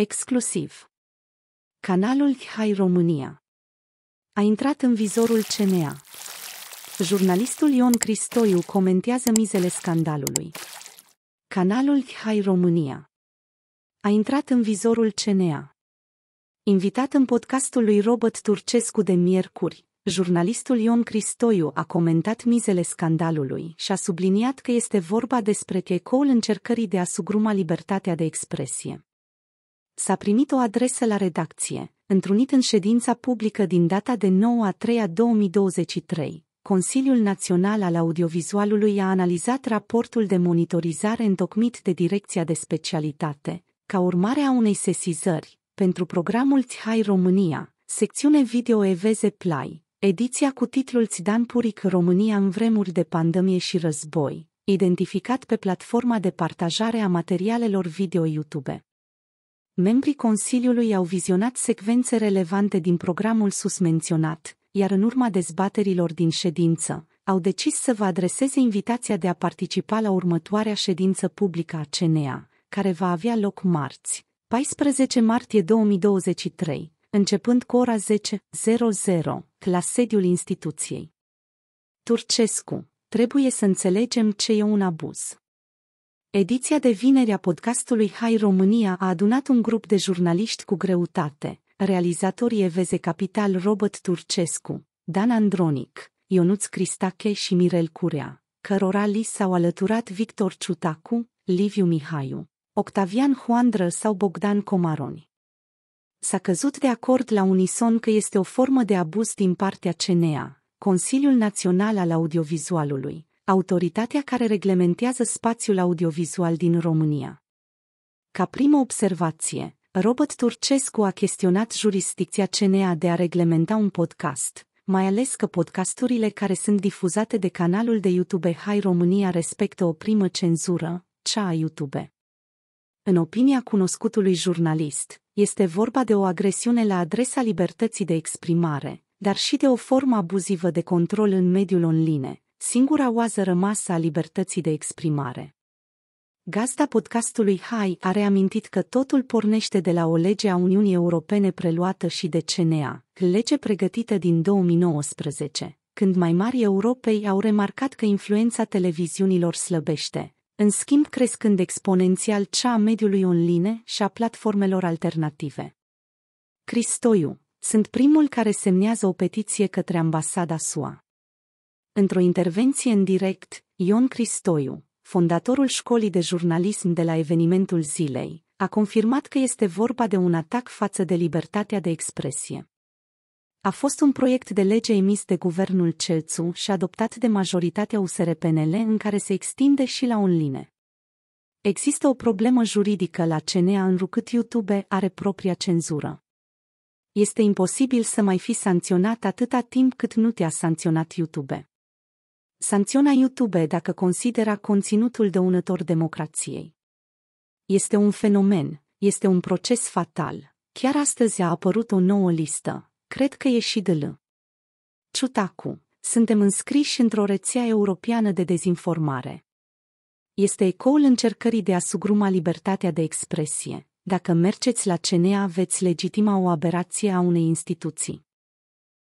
Exclusiv. Canalul Hai România a intrat în vizorul CNA. Jurnalistul Ion Cristoiu comentează mizele scandalului. Canalul Hai România a intrat în vizorul CNA. Invitat în podcastul lui Robert Turcescu de miercuri, jurnalistul Ion Cristoiu a comentat mizele scandalului și a subliniat că este vorba despre checoul încercării de a sugruma libertatea de expresie. S-a primit o adresă la redacție, întrunit în ședința publică din data de 9 a 3 a 2023. Consiliul Național al Audiovizualului a analizat raportul de monitorizare întocmit de Direcția de Specialitate, ca urmare a unei sesizări, pentru programul Tihai România, secțiune video Eveze Play, ediția cu titlul Țidan Puric România în vremuri de pandemie și război, identificat pe platforma de partajare a materialelor video YouTube membrii Consiliului au vizionat secvențe relevante din programul susmenționat, iar în urma dezbaterilor din ședință, au decis să vă adreseze invitația de a participa la următoarea ședință publică a CNEA, care va avea loc marți, 14 martie 2023, începând cu ora 10.00, la sediul instituției. Turcescu, trebuie să înțelegem ce e un abuz. Ediția de vineri a podcastului Hai România a adunat un grup de jurnaliști cu greutate, realizatorii Eveze Capital Robert Turcescu, Dan Andronic, Ionuț Cristache și Mirel Curea, cărora li s-au alăturat Victor Ciutacu, Liviu Mihaiu, Octavian Huandră sau Bogdan Comaroni. S-a căzut de acord la unison că este o formă de abuz din partea CNEA, Consiliul Național al Audiovizualului, autoritatea care reglementează spațiul audiovizual din România. Ca primă observație, Robert Turcescu a chestionat jurisdicția CNA de a reglementa un podcast, mai ales că podcasturile care sunt difuzate de canalul de YouTube Hai România respectă o primă cenzură, cea a YouTube. În opinia cunoscutului jurnalist, este vorba de o agresiune la adresa libertății de exprimare, dar și de o formă abuzivă de control în mediul online, singura oază rămasă a libertății de exprimare. Gazda podcastului Hai a reamintit că totul pornește de la o lege a Uniunii Europene preluată și de CNA, lege pregătită din 2019, când mai mari Europei au remarcat că influența televiziunilor slăbește, în schimb crescând exponențial cea a mediului online și a platformelor alternative. Cristoiu, sunt primul care semnează o petiție către ambasada SUA. Într-o intervenție în direct, Ion Cristoiu, fondatorul școlii de jurnalism de la evenimentul zilei, a confirmat că este vorba de un atac față de libertatea de expresie. A fost un proiect de lege emis de guvernul Celțu și adoptat de majoritatea USR-PNL în care se extinde și la online. Există o problemă juridică la CNA înrucât YouTube are propria cenzură. Este imposibil să mai fi sancționat atâta timp cât nu te-a sancționat YouTube. Sancționa YouTube dacă considera conținutul dăunător democrației. Este un fenomen, este un proces fatal. Chiar astăzi a apărut o nouă listă. Cred că e și de l. Ciutacu. Suntem înscriși într-o rețea europeană de dezinformare. Este ecoul încercării de a sugruma libertatea de expresie. Dacă mergeți la CNEA, veți legitima o aberație a unei instituții.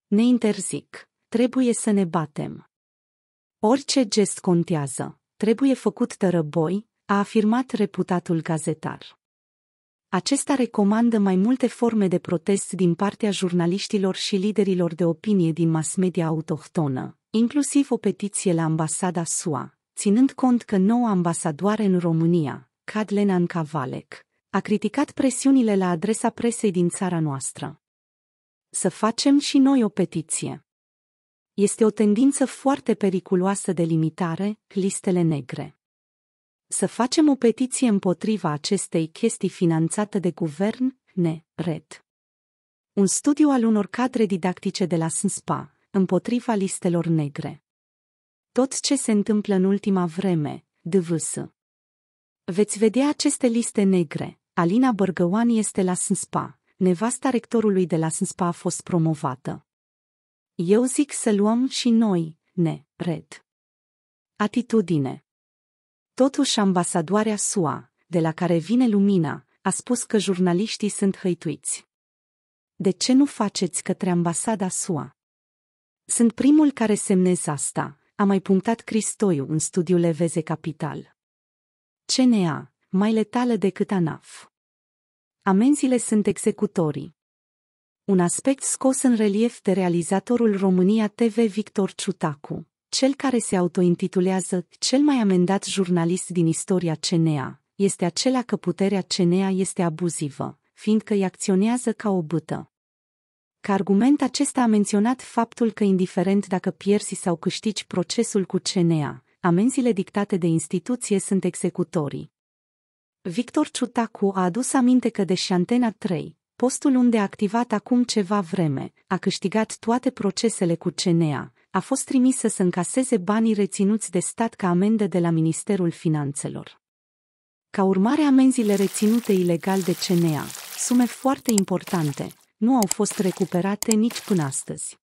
Ne interzic. Trebuie să ne batem. Orice gest contează, trebuie făcut tărăboi, a afirmat reputatul gazetar. Acesta recomandă mai multe forme de protest din partea jurnaliștilor și liderilor de opinie din mass media autohtonă, inclusiv o petiție la ambasada SUA, ținând cont că noua ambasadoare în România, Cadlena Ancavalec, a criticat presiunile la adresa presei din țara noastră. Să facem și noi o petiție. Este o tendință foarte periculoasă de limitare, listele negre. Să facem o petiție împotriva acestei chestii finanțată de guvern, ne, red. Un studiu al unor cadre didactice de la SNSPA, împotriva listelor negre. Tot ce se întâmplă în ultima vreme, DVS. Veți vedea aceste liste negre. Alina Bărgăoan este la SNSPA. Nevasta rectorului de la SNSPA a fost promovată. Eu zic să luăm și noi, ne, red. Atitudine Totuși ambasadoarea SUA, de la care vine lumina, a spus că jurnaliștii sunt hăituiți. De ce nu faceți către ambasada SUA? Sunt primul care semnez asta, a mai punctat Cristoiu în studiul Eveze Capital. CNA, mai letală decât ANAF. Amenzile sunt executorii. Un aspect scos în relief de realizatorul România TV Victor Ciutacu, cel care se autointitulează cel mai amendat jurnalist din istoria CNA, este acela că puterea CNA este abuzivă, fiindcă îi acționează ca o bâtă. Ca argument acesta a menționat faptul că indiferent dacă pierzi sau câștigi procesul cu CNA, amenziile dictate de instituție sunt executorii. Victor Ciutacu a adus aminte că deși Antena 3, Postul unde a activat acum ceva vreme, a câștigat toate procesele cu CNEA, a fost trimisă să încaseze banii reținuți de stat ca amendă de la Ministerul Finanțelor. Ca urmare a amenzile reținute ilegal de CNEA, sume foarte importante, nu au fost recuperate nici până astăzi.